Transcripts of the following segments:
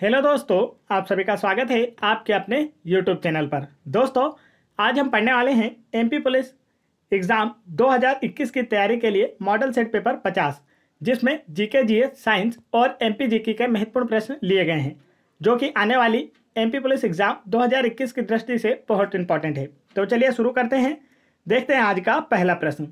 hello दोस्तों आप सभी का स्वागत है आपके अपने यूट्यूब चैनल पर दोस्तों आज हम पढ़ने वाले हैं एमपी पुलिस एग्ज़ाम 2021 की तैयारी के लिए मॉडल सेट पेपर 50 जिसमें जीके जीएस साइंस और एमपी जीके के महत्वपूर्ण प्रश्न लिए गए हैं जो कि आने वाली एमपी पुलिस एग्ज़ाम 2021 की दृष्टि से बहुत इंपॉर्टेंट है तो चलिए शुरू करते हैं देखते हैं आज का पहला प्रश्न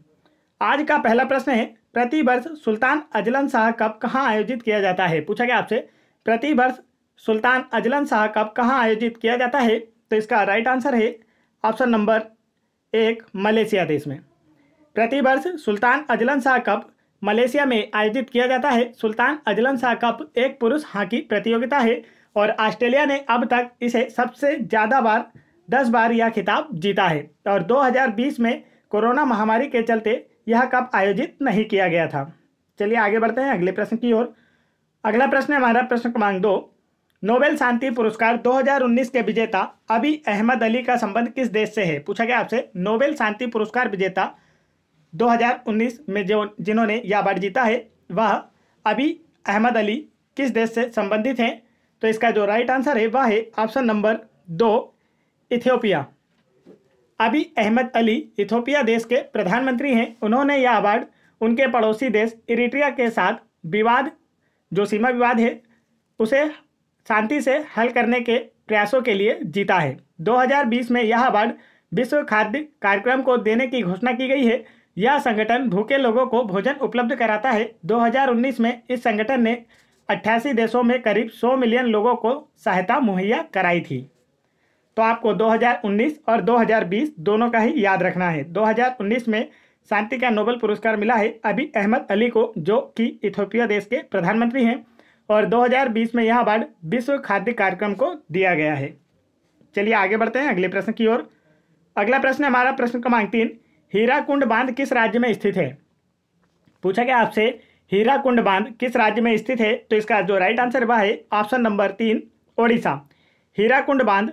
आज का पहला प्रश्न है प्रतिवर्ष सुल्तान अजलन शाह कप कहाँ आयोजित किया जाता है पूछा गया आपसे प्रतिवर्ष सुल्तान अजलन शाह कप कहाँ आयोजित किया जाता है तो इसका राइट आंसर है ऑप्शन नंबर एक मलेशिया देश में प्रतिवर्ष Sultan Azlan Shah cup Malaysia में आयोजित किया जाता है सुल्तान अजलन शाह कप एक पुरुष हॉकी प्रतियोगिता है और ऑस्ट्रेलिया ने अब तक इसे सबसे ज़्यादा बार दस बार यह खिताब जीता है और 2020 में कोरोना महामारी के चलते यह कप आयोजित नहीं किया गया था चलिए आगे बढ़ते हैं अगले प्रश्न की ओर अगला प्रश्न है हमारा प्रश्न क्रमांक दो नोबेल शांति पुरस्कार 2019 के विजेता अभी अहमद अली का संबंध किस देश से है पूछा गया आपसे नोबेल शांति पुरस्कार विजेता 2019 में जो जिन्होंने यह अवार्ड जीता है वह अभी अहमद अली किस देश से संबंधित हैं तो इसका जो राइट आंसर है वह है ऑप्शन नंबर दो इथियोपिया अभी अहमद अली इथियोपिया देश के प्रधानमंत्री हैं उन्होंने यह अवार्ड उनके पड़ोसी देश इरिट्रिया के साथ विवाद जो सीमा विवाद है उसे शांति से हल करने के प्रयासों के लिए जीता है 2020 में यह अवार्ड विश्व खाद्य कार्यक्रम को देने की घोषणा की गई है यह संगठन भूखे लोगों को भोजन उपलब्ध कराता है 2019 में इस संगठन ने अट्ठासी देशों में करीब 100 मिलियन लोगों को सहायता मुहैया कराई थी तो आपको 2019 और 2020 दोनों का ही याद रखना है 2019 में शांति का नोबल पुरस्कार मिला है अभी अहमद अली को जो कि इथोपिया देश के प्रधानमंत्री हैं और 2020 में यह अवार्ड विश्व खाद्य कार्यक्रम को दिया गया है चलिए आगे बढ़ते हैं अगले प्रश्न की ओर अगला प्रश्न हमारा प्रश्न क्रमांक तीन हीराकुंड बांध किस राज्य में स्थित है पूछा गया आपसे हीराकुंड बांध किस राज्य में स्थित है तो इसका जो राइट आंसर वह है ऑप्शन नंबर तीन ओडिशा हीराकुंड बांध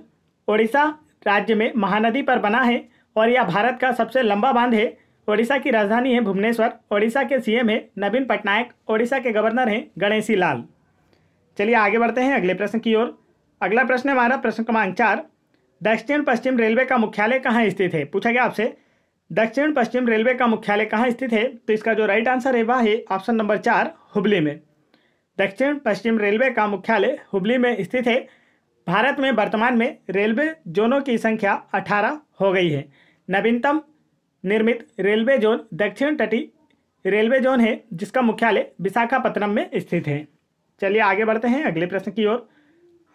ओडिशा राज्य में महानदी पर बना है और यह भारत का सबसे लंबा बांध है ओडिशा की राजधानी है भुवनेश्वर ओडिशा के सीएम है नवीन पटनायक ओडिशा के गवर्नर हैं गणेशी लाल चलिए आगे बढ़ते हैं अगले प्रश्न की ओर अगला प्रश्न हमारा प्रश्न क्रमांक चार दक्षिण पश्चिम रेलवे का मुख्यालय कहाँ स्थित है पूछा गया आपसे दक्षिण पश्चिम रेलवे का मुख्यालय कहाँ स्थित है तो इसका जो राइट आंसर है वह है ऑप्शन नंबर चार हुबली में दक्षिण पश्चिम रेलवे का मुख्यालय हुबली में स्थित है भारत में वर्तमान में रेलवे जोनों की संख्या अठारह हो गई है नवीनतम निर्मित रेलवे जोन दक्षिण तटी रेलवे जोन है जिसका मुख्यालय विशाखापत्तनम में स्थित है चलिए आगे बढ़ते हैं अगले प्रश्न की ओर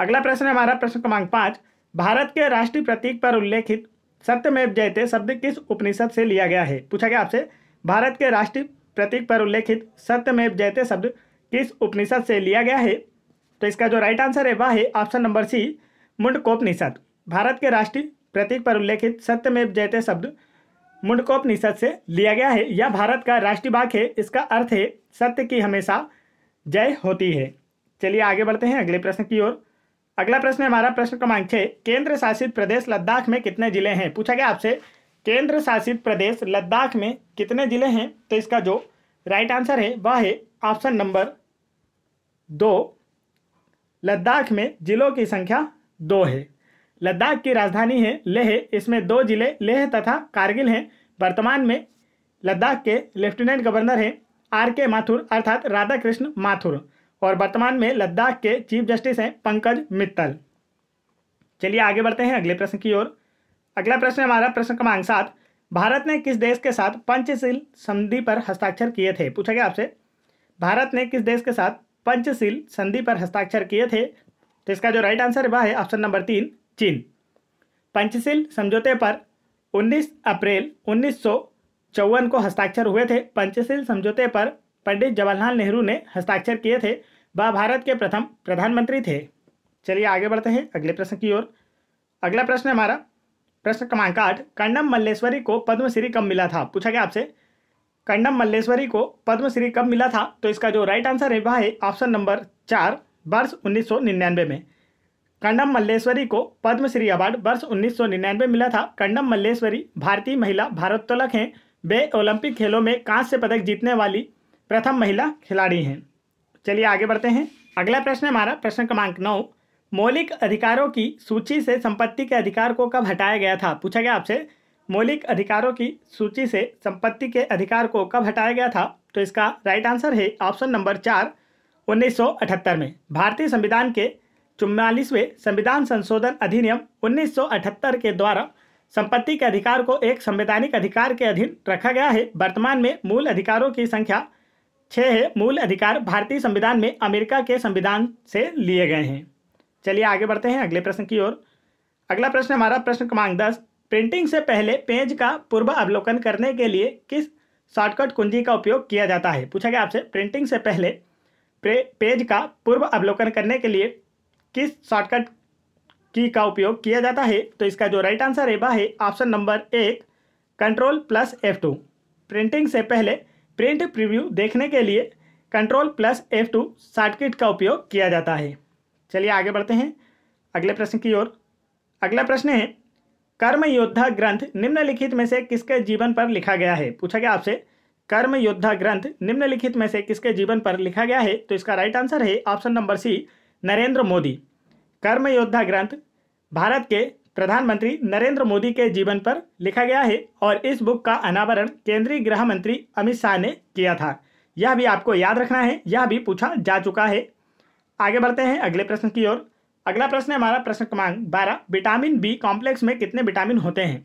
अगला प्रश्न हमारा प्रश्न क्रमांक पाँच भारत के राष्ट्रीय प्रतीक पर उल्लेखित सत्यमेव जयते शब्द किस उपनिषद से लिया गया है पूछा गया आपसे भारत के राष्ट्रीय प्रतीक पर उल्लेखित सत्यमेव जयते शब्द किस उपनिषद से लिया गया है तो इसका जो राइट आंसर है वह है option number C Mundakopanishad Bharat के राष्ट्रीय प्रतीक पर उल्लेखित सत्यमेव जयते शब्द मुंडकोपनिषद से लिया गया है यह भारत का राष्ट्रीय वाक्य है इसका अर्थ है सत्य की हमेशा जय होती है चलिए आगे बढ़ते हैं अगले प्रश्न की ओर अगला प्रश्न है हमारा प्रश्न क्रमांक छः केंद्र शासित प्रदेश लद्दाख में कितने जिले हैं पूछा गया आपसे केंद्र शासित प्रदेश लद्दाख में कितने जिले हैं तो इसका जो राइट आंसर है वह है ऑप्शन नंबर दो लद्दाख में जिलों की संख्या दो है लद्दाख की राजधानी है लेह इसमें दो जिले लेह तथा कारगिल हैं वर्तमान में लद्दाख के लेफ्टिनेंट गवर्नर हैं आर के माथुर अर्थात राधा कृष्ण माथुर और वर्तमान में लद्दाख के चीफ जस्टिस हैं पंकज मित्तल चलिए आगे बढ़ते हैं अगले प्रश्न की ओर अगला प्रश्न हमारा प्रश्न क्रमांक सात भारत ने किस देश के साथ पंचशील संधि पर हस्ताक्षर किए थे पूछा गया आपसे भारत ने किस देश के साथ पंचशील संधि पर हस्ताक्षर किए थे तो इसका जो राइट आंसर वह है ऑप्शन नंबर तीन चीन पंचशील समझौते पर 19 अप्रैल चौवन को हस्ताक्षर हुए थे पंचशील समझौते पर पंडित जवाहरलाल नेहरू ने हस्ताक्षर किए थे वह भारत के प्रथम प्रधानमंत्री थे चलिए आगे बढ़ते हैं अगले प्रश्न की ओर अगला प्रश्न हमारा प्रश्न क्रमांक आठ कंडम मल्लेश्वरी को पद्मश्री कब मिला था पूछा गया आपसे कंडम मल्लेश्वरी को पद्मश्री कब मिला था तो इसका जो राइट आंसर है वह है ऑप्शन नंबर चार वर्ष उन्नीस में कंडम मल्लेश्वरी को पद्मश्री अवार्ड वर्ष 1999 मिला था कंडम मल्लेश्वरी भारतीय महिला भारोत्तोलक हैं वे ओलंपिक खेलों में कांस्य पदक जीतने वाली प्रथम महिला खिलाड़ी हैं चलिए आगे बढ़ते हैं अगला प्रश्न हमारा प्रश्न क्रमांक नौ मौलिक अधिकारों की सूची से संपत्ति के अधिकार को कब हटाया गया था पूछा गया आपसे मौलिक अधिकारों की सूची से संपत्ति के अधिकार को कब हटाया गया था तो इसका राइट आंसर है ऑप्शन नंबर चार 1978 में भारतीय संविधान के चुम्बालीसवें संविधान संशोधन अधिनियम 1978 के द्वारा संपत्ति के अधिकार को एक संवैधानिक अधिकार के अधीन रखा गया है वर्तमान में मूल अधिकारों की संख्या छः है मूल अधिकार भारतीय संविधान में अमेरिका के संविधान से लिए गए हैं चलिए आगे बढ़ते हैं अगले प्रश्न की ओर अगला प्रश्न हमारा प्रश्न क्रमांक दस प्रिंटिंग से पहले पेज का पूर्व अवलोकन करने के लिए किस शॉर्टकट कुंजी का उपयोग किया जाता है पूछा गया आपसे प्रिंटिंग से पहले पेज का पूर्व अवलोकन करने के लिए किस शॉर्टकट की का उपयोग किया जाता है तो इसका जो राइट आंसर है वह है ऑप्शन नंबर एक control plus F two printing से पहले प्रिंट प्रीव्यू देखने के लिए control plus F two shortcut का उपयोग किया जाता है चलिए आगे बढ़ते हैं अगले प्रश्न की ओर अगला प्रश्न है कर्म योद्धा ग्रंथ निम्नलिखित में से किसके जीवन पर लिखा गया है पूछा गया आपसे कर्म योद्धा ग्रंथ निम्नलिखित में से किसके जीवन पर लिखा गया है तो इसका राइट आंसर है option number C Narendra Modi Karma Yoddha ग्रंथ भारत के प्रधानमंत्री नरेंद्र मोदी के जीवन पर लिखा गया है और इस बुक का अनावरण केंद्रीय गृह मंत्री अमित शाह ने किया था यह भी आपको याद रखना है यह भी पूछा जा चुका है आगे बढ़ते हैं अगले प्रश्न की ओर अगला प्रश्न है हमारा प्रश्न क्रमांक बारह विटामिन बी कॉम्प्लेक्स में कितने विटामिन होते हैं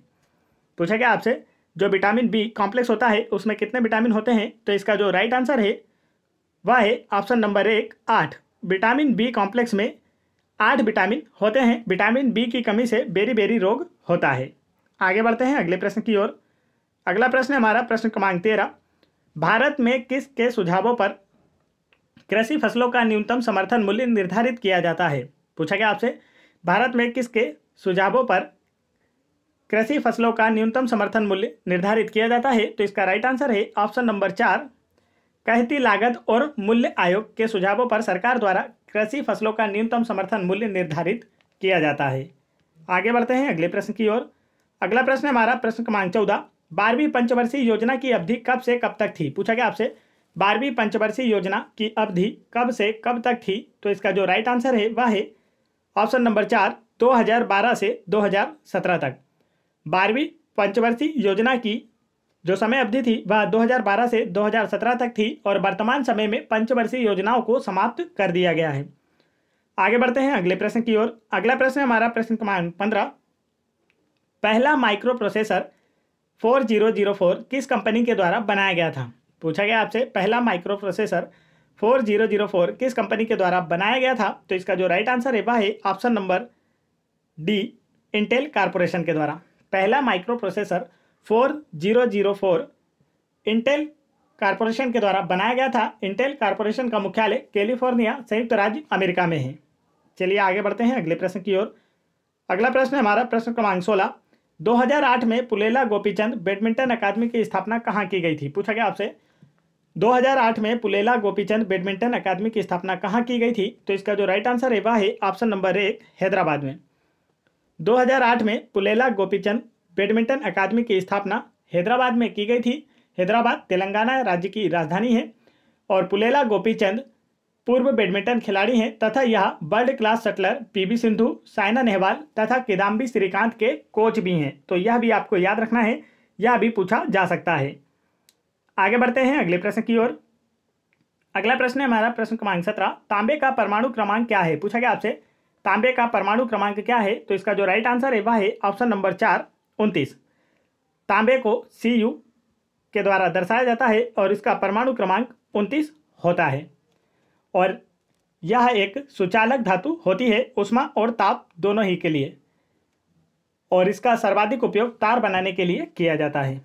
पूछा गया आपसे जो विटामिन बी कॉम्प्लेक्स होता है उसमें कितने विटामिन होते हैं तो इसका जो राइट आंसर है वह है ऑप्शन नंबर एक आठ विटामिन बी कॉम्प्लेक्स में आठ विटामिन होते हैं विटामिन बी की कमी से बेरी बेरी रोग होता है आगे बढ़ते हैं अगले प्रश्न की ओर अगला प्रश्न हमारा प्रश्न क्रमांक तेरह भारत में किस के सुझावों पर कृषि फसलों का न्यूनतम समर्थन मूल्य निर्धारित किया जाता है पूछा गया आपसे भारत में किसके सुझावों पर कृषि फसलों का न्यूनतम समर्थन मूल्य निर्धारित किया जाता है तो इसका राइट आंसर है ऑप्शन नंबर चार कहती लागत और मूल्य आयोग के सुझावों पर सरकार द्वारा कृषि फसलों का न्यूनतम समर्थन मूल्य निर्धारित किया जाता है आगे बढ़ते हैं अगले प्रश्न की ओर अगला प्रश्न हमारा प्रश्न क्रमांक चौदह बारहवीं पंचवर्षीय योजना की अवधि कब से कब तक थी पूछा गया आपसे बारहवीं पंचवर्षीय योजना की अवधि कब से कब तक थी तो इसका जो राइट आंसर है वह है ऑप्शन नंबर चार 2012 से 2017 तक बारहवीं पंचवर्षीय योजना की जो समय अवधि थी वह 2012 से 2017 तक थी और वर्तमान समय में पंचवर्षीय योजनाओं को समाप्त कर दिया गया है आगे बढ़ते हैं अगले प्रश्न की ओर अगला प्रश्न हमारा प्रश्न क्रमांक पंद्रह पहला माइक्रो प्रोसेसर 4004 किस कंपनी के द्वारा बनाया गया था पूछा गया आपसे पहला माइक्रो प्रोसेसर 4004 किस कंपनी के द्वारा बनाया गया था तो इसका जो राइट आंसर है वह है option number D Intel corporation के द्वारा पहला microprocessor four zero zero four Intel corporation के द्वारा बनाया गया था इंटेल कारपोरेशन का मुख्यालय कैलिफोर्निया संयुक्त राज्य अमेरिका में है चलिए आगे बढ़ते हैं अगले प्रश्न की ओर अगला प्रश्न हमारा प्रश्न क्रमांक सोलह 2008 में पुलेला गोपीचंद बैडमिंटन अकादमी की स्थापना कहाँ की गई थी पूछा गया आपसे 2008 में पुलेला गोपीचंद बैडमिंटन अकादमी की स्थापना कहाँ की गई थी तो इसका जो राइट आंसर है वह है ऑप्शन नंबर एक हैदराबाद में 2008 में पुलेला गोपीचंद बैडमिंटन अकादमी की स्थापना हैदराबाद में की गई थी हैदराबाद तेलंगाना राज्य की राजधानी है और पुलेला गोपीचंद पूर्व बैडमिंटन खिलाड़ी हैं तथा यह world class shuttler PV Sindhu Saina Nehwal तथा किदाम्बी श्रीकांत के कोच भी हैं तो यह भी आपको याद रखना है यह भी पूछा जा सकता है आगे बढ़ते हैं अगले प्रश्न की ओर अगला प्रश्न है हमारा प्रश्न क्रमांक सत्रह तांबे का परमाणु क्रमांक क्या है पूछा गया आपसे तांबे का परमाणु क्रमांक क्या है तो इसका जो राइट आंसर है वह है ऑप्शन नंबर चार उनतीस तांबे को सी यू के द्वारा दर्शाया जाता है और इसका परमाणु क्रमांक उनतीस होता है और यह एक सुचालक धातु होती है उष्मा और ताप दोनों ही के लिए और इसका सर्वाधिक उपयोग तार बनाने के लिए किया जाता है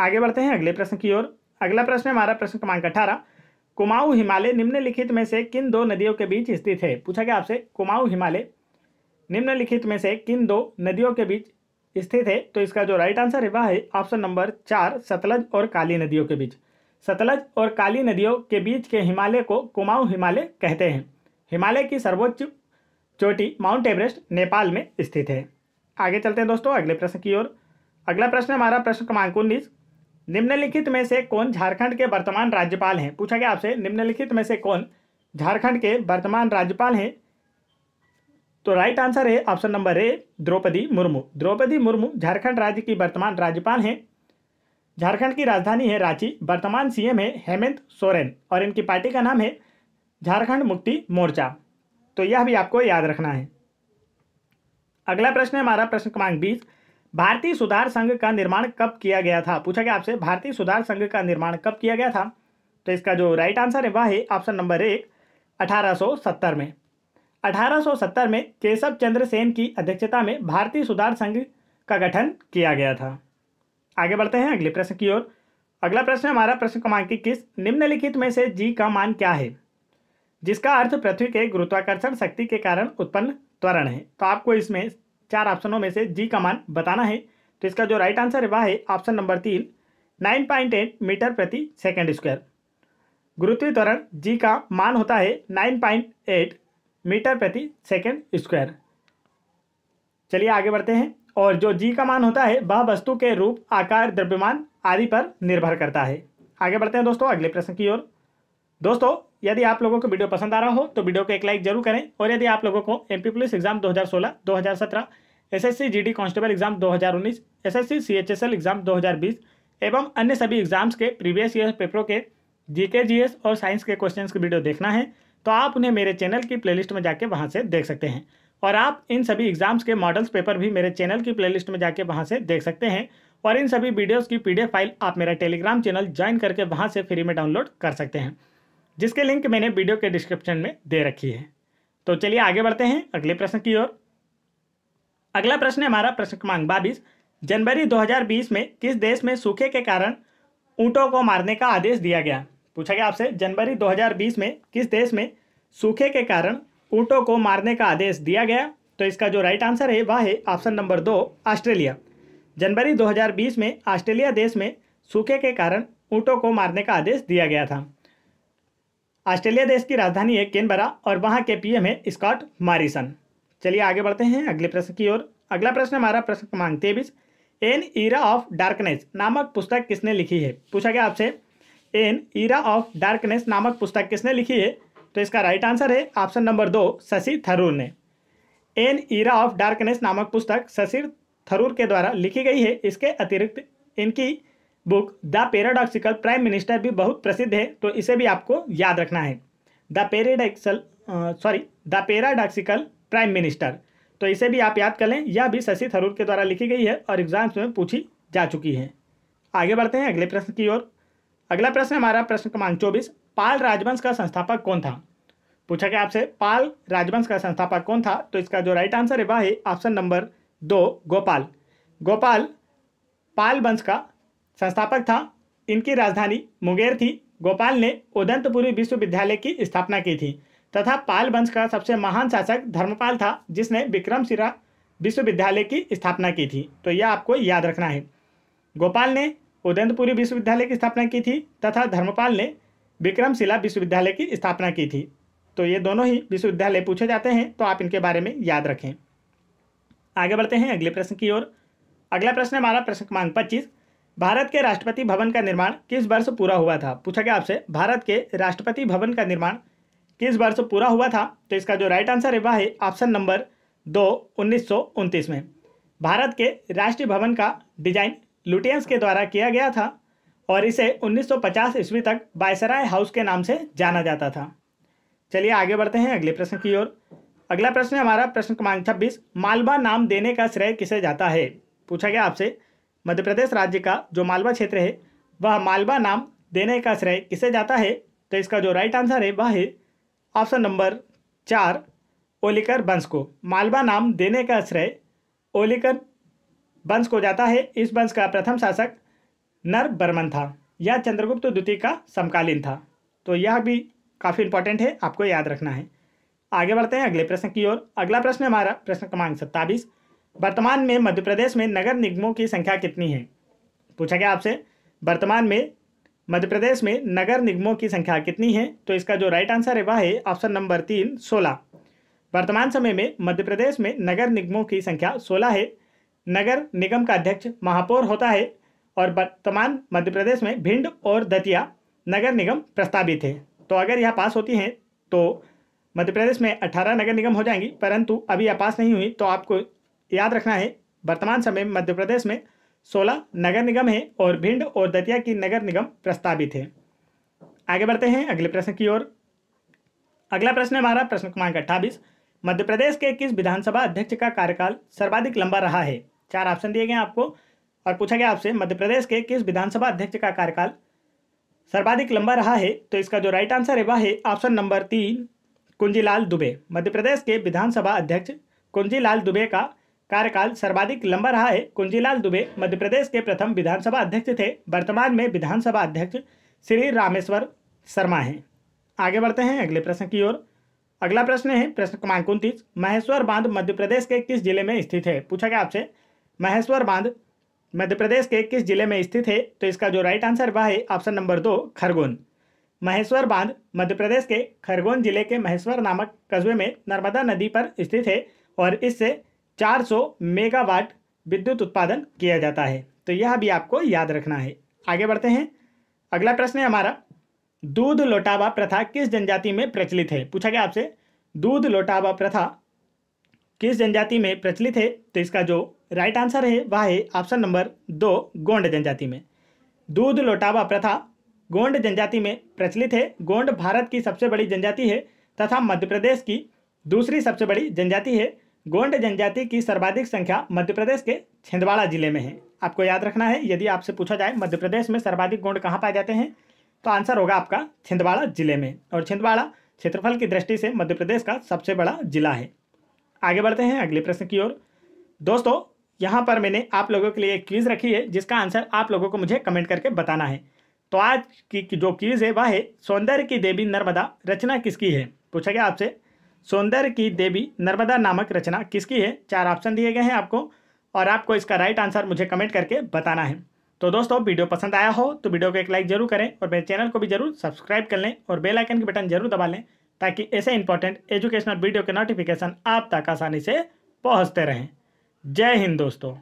आगे बढ़ते हैं अगले प्रश्न की ओर अगला प्रश्न हमारा प्रश्न क्रमांक अठारह कुमाऊ हिमालय निम्नलिखित में से किन दो नदियों के बीच स्थित है पूछा गया आपसे कुमाऊ हिमालय निम्नलिखित में से किन दो नदियों के बीच स्थित है तो इसका जो राइट आंसर है वह है ऑप्शन नंबर चार सतलज और काली नदियों के बीच सतलज और काली नदियों के बीच के हिमालय को कुमाऊं हिमालय कहते हैं हिमालय की सर्वोच्च चोटी माउंट एवरेस्ट नेपाल में स्थित है आगे चलते हैं दोस्तों अगले प्रश्न की ओर अगला प्रश्न हमारा प्रश्न क्रमांक उन्नीस निम्नलिखित में से कौन झारखंड के वर्तमान राज्यपाल हैं पूछा गया आपसे निम्नलिखित में से कौन झारखंड के वर्तमान राज्यपाल हैं तो राइट आंसर है option number A Droupadi Murmu Droupadi Murmu Jharkhand राज्य की वर्तमान राज्यपाल हैं झारखंड की राजधानी है रांची वर्तमान सीएम है हेमंत सोरेन और इनकी पार्टी का नाम है झारखंड मुक्ति मोर्चा तो यह भी आपको याद रखना है अगला प्रश्न है हमारा प्रश्न क्रमांक बीस भारतीय सुधार संघ का निर्माण कब किया गया था पूछा गया आपसे भारतीय सुधार संघ का निर्माण कब किया गया था तो इसका जो राइट आंसर है वह है ऑप्शन नंबर एक अठारह में 1870 में केशव चंद्र सेन की अध्यक्षता में भारतीय सुधार संघ का गठन किया गया था आगे बढ़ते हैं अगले प्रश्न की ओर अगला प्रश्न हमारा प्रश्न क्रमांक इक्कीस निम्नलिखित में से जी का मान क्या है जिसका अर्थ पृथ्वी के गुरुत्वाकर्षण शक्ति के कारण उत्पन्न त्वरण है तो आपको इसमें चार ऑप्शनों में से जी का मान बताना है तो इसका जो राइट आंसर है वह है ऑप्शन नंबर तीन नाइन पॉइंट एट मीटर प्रति सेकेंड स्क्वायर गुरुत्वीय त्वरण जी का मान होता है नाइन पॉइंट एट मीटर प्रति सेकेंड स्क्वायर चलिए आगे बढ़ते हैं और जो जी का मान होता है वह वस्तु के रूप आकार द्रव्यमान आदि पर निर्भर करता है आगे बढ़ते हैं दोस्तों अगले प्रश्न की ओर दोस्तों यदि आप लोगों को वीडियो पसंद आ रहा हो तो वीडियो को एक लाइक जरूर करें और यदि आप लोगों को M police exam 2016, 2017, G D constable exam 2019, S L exam 2020 एवं अन्य सभी एग्जाम्स के प्रीवियस ईयर पेपरों के जीके एस और साइंस के क्वेश्चन की वीडियो देखना है तो आप उन्हें मेरे चैनल की प्लेलिस्ट में जाके वहाँ से देख सकते हैं और आप इन सभी एग्जाम्स के मॉडल्स पेपर भी मेरे चैनल की प्लेलिस्ट में जाके वहाँ से देख सकते हैं और इन सभी वीडियोस की पीडीएफ फाइल आप मेरा टेलीग्राम चैनल ज्वाइन करके वहाँ से फ्री में डाउनलोड कर सकते हैं जिसके लिंक मैंने वीडियो के डिस्क्रिप्शन में दे रखी है तो चलिए आगे बढ़ते हैं अगले प्रश्न की ओर अगला प्रश्न है हमारा प्रश्न क्रमांक बाईस जनवरी 2020 में किस देश में सूखे के कारण ऊँटों को मारने का आदेश दिया गया पूछा गया आपसे जनवरी 2020 में किस देश में सूखे के कारण ऊँटों को मारने का आदेश दिया गया तो इसका जो राइट आंसर है वह है ऑप्शन नंबर दो ऑस्ट्रेलिया जनवरी 2020 में ऑस्ट्रेलिया देश में सूखे के कारण ऊँटों को मारने का आदेश दिया गया था ऑस्ट्रेलिया देश की राजधानी है केनबरा और वहाँ के पी है स्कॉट मारिसन चलिए आगे बढ़ते हैं अगले प्रश्न की ओर अगला प्रश्न हमारा प्रश्न क्रमांक तेबिस एन ईरा ऑफ डार्कनेस नामक पुस्तक किसने लिखी है पूछा गया आपसे इन ईरा ऑफ डार्कनेस नामक पुस्तक किसने लिखी है तो इसका राइट आंसर है ऑप्शन नंबर दो शशि थरूर ने एन ईरा ऑफ डार्कनेस नामक पुस्तक शशि थरूर के द्वारा लिखी गई है इसके अतिरिक्त इनकी book the paradoxical prime minister भी बहुत प्रसिद्ध है तो इसे भी आपको याद रखना है the paradoxical sorry the paradoxical prime minister तो इसे भी आप याद कर लें यह भी शशि थरूर के द्वारा लिखी गई है और एग्जाम्स में पूछी जा चुकी है आगे बढ़ते हैं अगले प्रश्न की ओर अगला प्रश्न हमारा प्रश्न क्रमांक चौबीस पाल राजवंश का संस्थापक कौन था पूछा गया आपसे पाल राजवंश का संस्थापक कौन था तो इसका जो राइट आंसर है वह है ऑप्शन नंबर दो गोपाल गोपाल पाल वंश का संस्थापक था इनकी राजधानी मुंगेर थी गोपाल ने उदंतपुरी विश्वविद्यालय की स्थापना की थी तथा पाल वंश का सबसे महान शासक धर्मपाल था जिसने विक्रमशिरा विश्वविद्यालय की स्थापना की थी तो यह आपको याद रखना है गोपाल ने उदयपुरी विश्वविद्यालय की स्थापना की थी तथा धर्मपाल ने विक्रमशिला विश्वविद्यालय की स्थापना की थी तो ये दोनों ही विश्वविद्यालय पूछे जाते हैं तो आप इनके बारे में याद रखें आगे बढ़ते हैं अगले प्रश्न की ओर अगला प्रश्न हमारा प्रश्न क्रमांक पच्चीस भारत के राष्ट्रपति भवन का निर्माण किस वर्ष पूरा हुआ था पूछा गया आपसे भारत के राष्ट्रपति भवन का निर्माण किस वर्ष पूरा हुआ था तो इसका जो राइट आंसर है वह है ऑप्शन नंबर दो उन्नीस में भारत के राष्ट्रीय भवन का डिजाइन लुटियंस के द्वारा किया गया था और इसे 1950 ईस्वी तक बायसराय हाउस के नाम से जाना जाता था चलिए आगे बढ़ते हैं अगले प्रश्न की ओर अगला प्रश्न हमारा प्रश्न क्रमांक छब्बीस मालवा नाम देने का श्रेय किसे जाता है पूछा गया आपसे मध्य प्रदेश राज्य का जो मालवा क्षेत्र है वह मालवा नाम देने का श्रेय किसे जाता है तो इसका जो राइट आंसर है वह है ऑप्शन नंबर चार ओलिकर वंश को मालवा नाम देने का श्रेय ओलिकर वंश को जाता है इस वंश का प्रथम शासक नर बर्मन था यह चंद्रगुप्त द्वितीय का समकालीन था तो यह भी काफ़ी इंपॉर्टेंट है आपको याद रखना है आगे बढ़ते हैं अगले प्रश्न की ओर अगला प्रश्न हमारा प्रश्न क्रमांक सत्ताईस वर्तमान में मध्य प्रदेश में नगर निगमों की संख्या कितनी है पूछा गया आपसे वर्तमान में मध्य प्रदेश में नगर निगमों की संख्या कितनी है तो इसका जो राइट आंसर है वह है ऑप्शन नंबर तीन सोलह वर्तमान समय में मध्य प्रदेश में नगर निगमों की संख्या सोलह है नगर निगम का अध्यक्ष महापौर होता है और वर्तमान मध्य प्रदेश में भिंड और दतिया नगर निगम प्रस्तावित है तो अगर यह पास होती हैं तो मध्य प्रदेश में 18 नगर निगम हो जाएंगी परंतु अभी यह पास नहीं हुई तो आपको याद रखना है वर्तमान समय में मध्य प्रदेश में 16 नगर निगम है और भिंड और दतिया की नगर निगम प्रस्तावित है आगे बढ़ते हैं अगले प्रश्न की ओर अगला प्रश्न हमारा प्रश्न क्रमांक अट्ठाबीस मध्य प्रदेश के किस विधानसभा अध्यक्ष का कार्यकाल सर्वाधिक लंबा रहा है चार ऑप्शन दिए गए आपको और पूछा गया आपसे मध्य प्रदेश के किस विधानसभा अध्यक्ष का कार्यकाल सर्वाधिक लंबा रहा है तो इसका जो राइट आंसर है वह है ऑप्शन नंबर तीन कुंजीलाल दुबे मध्य प्रदेश के विधानसभा अध्यक्ष कुंजीलाल दुबे का कार्यकाल सर्वाधिक लंबा रहा है कुंजीलाल दुबे मध्य प्रदेश के प्रथम विधानसभा अध्यक्ष थे वर्तमान में विधानसभा अध्यक्ष श्री रामेश्वर शर्मा हैं आगे बढ़ते हैं अगले प्रश्न की ओर अगला प्रश्न है प्रश्न क्रमांक उनतीस महेश्वर बांध मध्य प्रदेश के किस जिले में स्थित है पूछा गया आपसे महेश्वर बांध मध्य प्रदेश के किस जिले में स्थित है तो इसका जो राइट आंसर वह है ऑप्शन नंबर दो खरगोन महेश्वर बांध मध्य प्रदेश के खरगोन जिले के महेश्वर नामक कस्बे में नर्मदा नदी पर स्थित है और इससे 400 मेगावाट विद्युत उत्पादन किया जाता है तो यह भी आपको याद रखना है आगे बढ़ते हैं अगला प्रश्न है हमारा दूध लोटावा प्रथा किस जनजाति में प्रचलित है पूछा गया आपसे दूध लोटावा प्रथा किस जनजाति में प्रचलित है तो इसका जो राइट आंसर है वह है ऑप्शन नंबर दो गोंड जनजाति में दूध लोटावा प्रथा गोंड जनजाति में प्रचलित है गोंड भारत की सबसे बड़ी जनजाति है तथा मध्य प्रदेश की दूसरी सबसे बड़ी जनजाति है गोंड जनजाति की सर्वाधिक संख्या मध्य प्रदेश के छिंदवाड़ा जिले में है आपको याद रखना है यदि आपसे पूछा जाए मध्य प्रदेश में सर्वाधिक गोंड कहाँ पाए जाते हैं तो आंसर होगा आपका छिंदवाड़ा जिले में और छिंदवाड़ा क्षेत्रफल की दृष्टि से मध्य प्रदेश का सबसे बड़ा जिला है आगे बढ़ते हैं अगले प्रश्न की ओर दोस्तों यहाँ पर मैंने आप लोगों के लिए एक क्विज़ रखी है जिसका आंसर आप लोगों को मुझे कमेंट करके बताना है तो आज की जो क्विज़ है वह है सौंदर्य की देवी नर्मदा रचना किसकी है पूछा गया आपसे सौंदर्य की देवी नर्मदा नामक रचना किसकी है चार ऑप्शन दिए गए हैं आपको और आपको इसका राइट आंसर मुझे कमेंट करके बताना है तो दोस्तों वीडियो पसंद आया हो तो वीडियो को एक लाइक जरूर करें और मेरे चैनल को भी जरूर सब्सक्राइब कर लें और बेल आइकन के बटन जरूर दबा लें ताकि ऐसे इंपॉर्टेंट एजुकेशनल वीडियो के नोटिफिकेशन आप तक आसानी से पहुंचते रहें जय हिंद दोस्तों